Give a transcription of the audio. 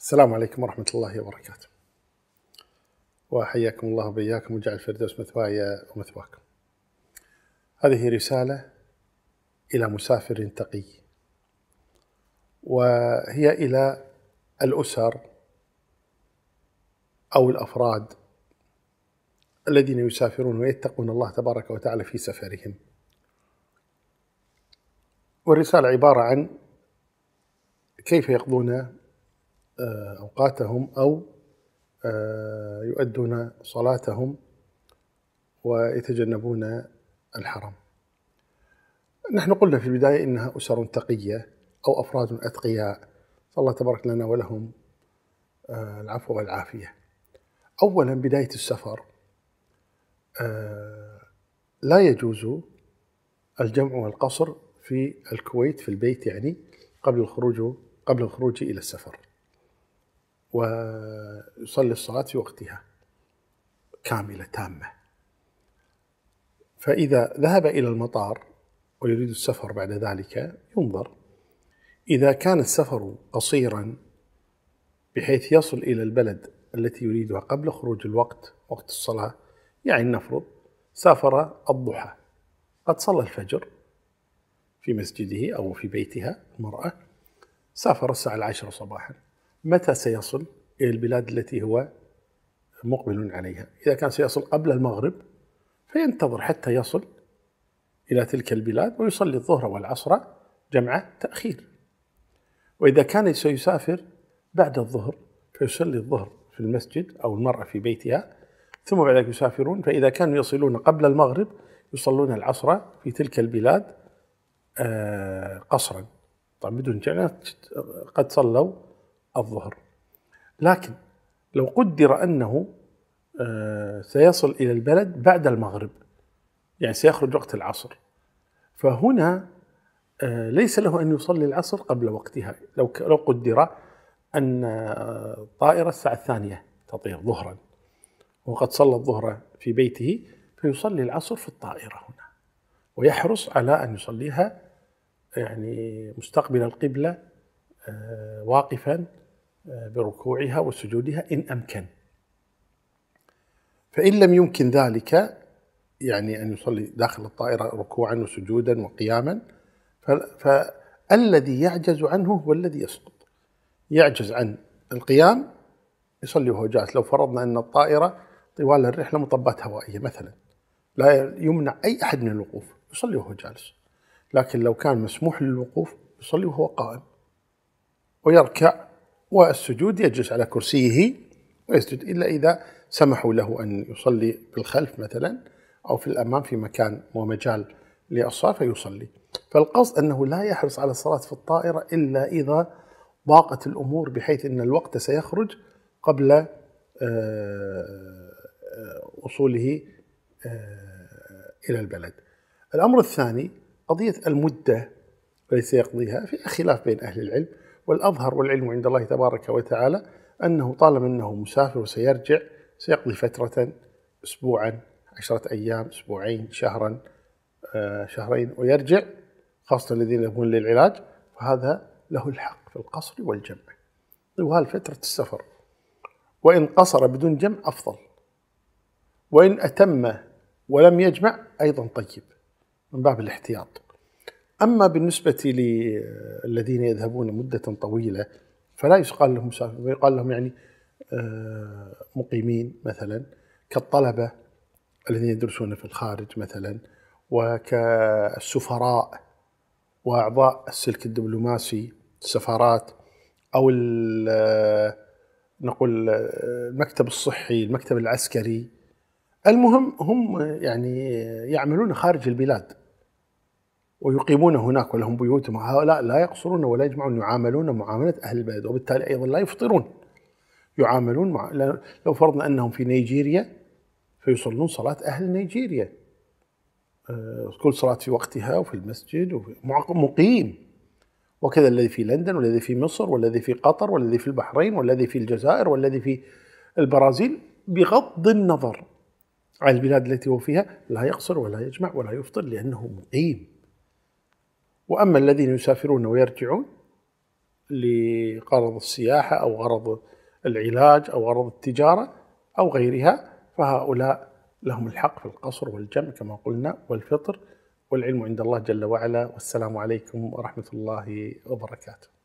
السلام عليكم ورحمة الله وبركاته وحياكم الله وبياكم وجعل الفردوس مثواي ومثواكم هذه رسالة إلى مسافر تقي وهي إلى الأسر أو الأفراد الذين يسافرون ويتقون الله تبارك وتعالى في سفرهم والرسالة عبارة عن كيف يقضون آه، أوقاتهم أو آه، يؤدون صلاتهم ويتجنبون الحرم نحن قلنا في البداية إنها أسر تقية أو أفراد أتقياء فالله الله تبارك لنا ولهم آه، العفو والعافية أولا بداية السفر لا يجوز الجمع والقصر في الكويت في البيت يعني قبل الخروج قبل الخروج إلى السفر ويصلي الصلاة في وقتها كاملة تامة فإذا ذهب إلى المطار ويريد السفر بعد ذلك ينظر إذا كان السفر قصيرا بحيث يصل إلى البلد التي يريدها قبل خروج الوقت وقت الصلاة يعني نفرض سافر الضحى قد صلى الفجر في مسجده أو في بيتها المرأة سافر الساعة العاشرة صباحا متى سيصل إلى البلاد التي هو مقبل عليها إذا كان سيصل قبل المغرب فينتظر حتى يصل إلى تلك البلاد ويصلي الظهر والعصر جمع تأخير وإذا كان سيسافر بعد الظهر فيصلي الظهر في المسجد أو المرأة في بيتها ثم بعد ذلك يسافرون فإذا كانوا يصلون قبل المغرب يصلون العصر في تلك البلاد آه، قصرا طبعا بدون قد صلوا الظهر لكن لو قدر أنه آه، سيصل إلى البلد بعد المغرب يعني سيخرج وقت العصر فهنا آه، ليس له أن يصلي العصر قبل وقتها لو لو قدر أن آه، طائرة الساعة الثانية تطير ظهرا وقد صلى الظهر في بيته فيصلي العصر في الطائرة هنا ويحرص على أن يصليها يعني مستقبل القبلة واقفا بركوعها وسجودها إن أمكن فإن لم يمكن ذلك يعني أن يصلي داخل الطائرة ركوعا وسجودا وقياما فالذي يعجز عنه هو الذي يسقط يعجز عن القيام يصلي وهو جالس لو فرضنا أن الطائرة طوال الرحلة مطبات هوائية مثلا لا يمنع أي أحد من الوقوف يصلي وهو جالس لكن لو كان مسموح للوقوف يصلي وهو قائم ويركع والسجود يجلس على كرسيه ويسجد إلا إذا سمحوا له أن يصلي بالخلف مثلا أو في الأمام في مكان ومجال للصلاة فيصلي فالقصد أنه لا يحرص على الصلاة في الطائرة إلا إذا ضاقت الأمور بحيث أن الوقت سيخرج قبل آه، آه، وصوله آه، إلى البلد الأمر الثاني قضية المدة التي سيقضيها فيها خلاف بين أهل العلم والأظهر والعلم عند الله تبارك وتعالى أنه طالما أنه مسافر وسيرجع سيقضي فترة أسبوعا عشرة أيام أسبوعين شهرا آه، شهرين ويرجع خاصة الذين يذهبون للعلاج فهذا له الحق في القصر والجمع طوال فترة السفر وإن قصر بدون جمع أفضل وإن أتم ولم يجمع أيضا طيب من باب الاحتياط أما بالنسبة للذين آه، يذهبون مدة طويلة فلا يقال لهم مسافر ويقال لهم يعني آه، مقيمين مثلا كالطلبة الذين يدرسون في الخارج مثلا وكالسفراء وأعضاء السلك الدبلوماسي السفارات أو آه، نقول المكتب الصحي المكتب العسكري المهم هم يعني يعملون خارج البلاد ويقيمون هناك ولهم بيوتهم هؤلاء لا يقصرون ولا يجمعون يعاملون معاملة أهل البلد وبالتالي أيضا لا يفطرون يعاملون مع لو فرضنا أنهم في نيجيريا فيصلون صلاة أهل نيجيريا آه، كل صلاة في وقتها وفي المسجد وفي مقيم وكذا الذي في لندن والذي في مصر والذي في قطر والذي في البحرين والذي في الجزائر والذي في البرازيل بغض النظر عن البلاد التي هو فيها لا يقصر ولا يجمع ولا يفطر لأنه مقيم وأما الذين يسافرون ويرجعون لغرض السياحة أو غرض العلاج أو غرض التجارة أو غيرها فهؤلاء لهم الحق في القصر والجمع كما قلنا والفطر والعلم عند الله جل وعلا والسلام عليكم ورحمة الله وبركاته